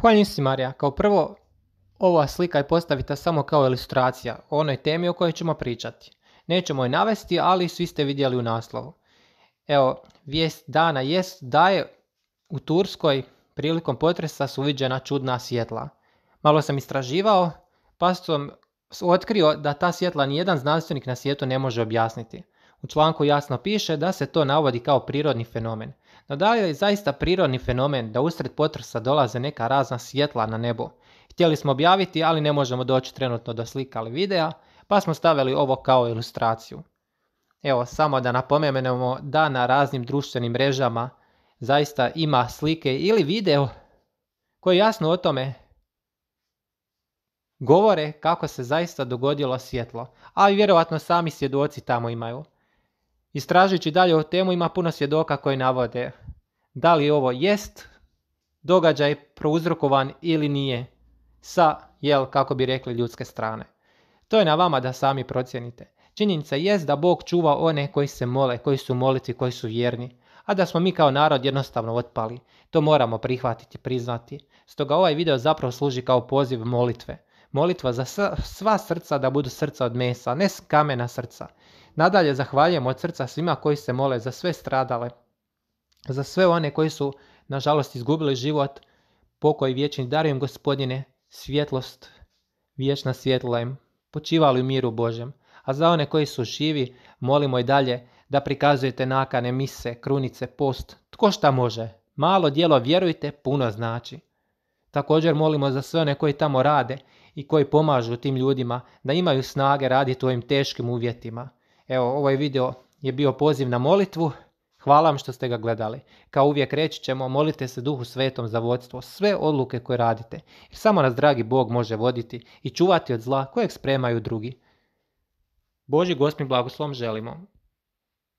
Hvala si Marija. Kao prvo, ova slika je postavita samo kao ilustracija o onoj temi o kojoj ćemo pričati. Nećemo je navesti, ali svi ste vidjeli u naslovu. Evo, vijest dana jest da je u Turskoj prilikom potresa su uviđena čudna svjetla. Malo sam istraživao, pa sam otkrio da ta svjetla nijedan znanstvenik na svijetu ne može objasniti. U članku jasno piše da se to navodi kao prirodni fenomen. No da li je zaista prirodni fenomen da usred potresa dolaze neka razna svjetla na nebo? Htjeli smo objaviti, ali ne možemo doći trenutno do slika ili videa, pa smo stavili ovo kao ilustraciju. Evo, samo da napomenemo da na raznim društvenim mrežama zaista ima slike ili video koji jasno o tome govore kako se zaista dogodilo svjetlo, a vjerojatno sami svjedoci tamo imaju. Istražujući dalje o temu ima puno svjedoka koji navode da li ovo jest događaj prouzrokovan ili nije sa, jel, kako bi rekli, ljudske strane. To je na vama da sami procijenite. Činjenica jest da Bog čuva one koji se mole, koji su moliti, koji su vjerni, a da smo mi kao narod jednostavno otpali. To moramo prihvatiti, priznati. Stoga ovaj video zapravo služi kao poziv molitve. Molitva za sva srca da budu srca od mesa, ne s kamena srca. Nadalje zahvaljujemo od srca svima koji se mole za sve stradale, za sve one koji su, nažalost, izgubili život, pokoj vječni, darujem gospodine, svjetlost, vječna svjetla im, počivali u miru Božem. A za one koji su živi, molimo i dalje da prikazujete nakane, mise, krunice, post, tko šta može. Malo dijelo, vjerujte, puno znači. Također molimo za sve one koji tamo rade i koji pomažu tim ljudima da imaju snage raditi u ovim teškim uvjetima. Evo, ovaj video je bio poziv na molitvu. Hvala vam što ste ga gledali. Kao uvijek reći ćemo molite se Duhu Svetom za vodstvo, sve odluke koje radite. Jer samo nas dragi Bog može voditi i čuvati od zla kojeg spremaju drugi. Boži gospodin blagoslom želimo.